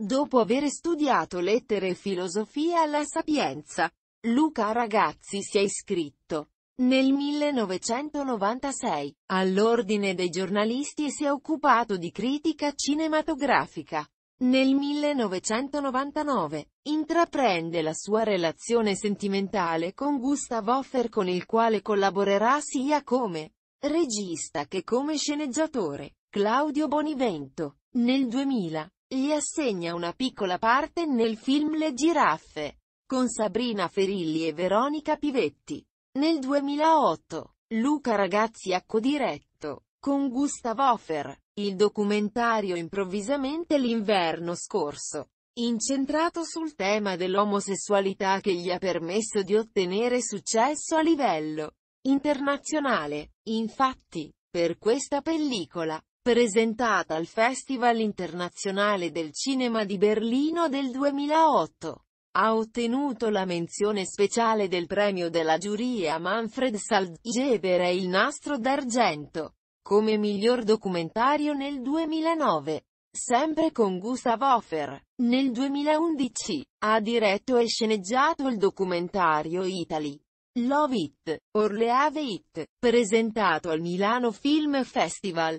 Dopo aver studiato lettere e filosofia alla Sapienza, Luca Ragazzi si è iscritto nel 1996 all'Ordine dei giornalisti e si è occupato di critica cinematografica. Nel 1999, intraprende la sua relazione sentimentale con Gustav Hoffer con il quale collaborerà sia come regista che come sceneggiatore, Claudio Bonivento. Nel 2000, gli assegna una piccola parte nel film Le giraffe, con Sabrina Ferilli e Veronica Pivetti. Nel 2008, Luca Ragazzi ha codiretto, con Gustav Hofer, il documentario Improvvisamente l'inverno scorso, incentrato sul tema dell'omosessualità che gli ha permesso di ottenere successo a livello internazionale. Infatti, per questa pellicola, presentata al Festival internazionale del cinema di Berlino del 2008. Ha ottenuto la menzione speciale del premio della giuria Manfred Saldgeber e il nastro d'argento, come miglior documentario nel 2009 sempre con Gustav Hofer. Nel 2011, ha diretto e sceneggiato il documentario Italy. Love It, Orleave It, presentato al Milano Film Festival.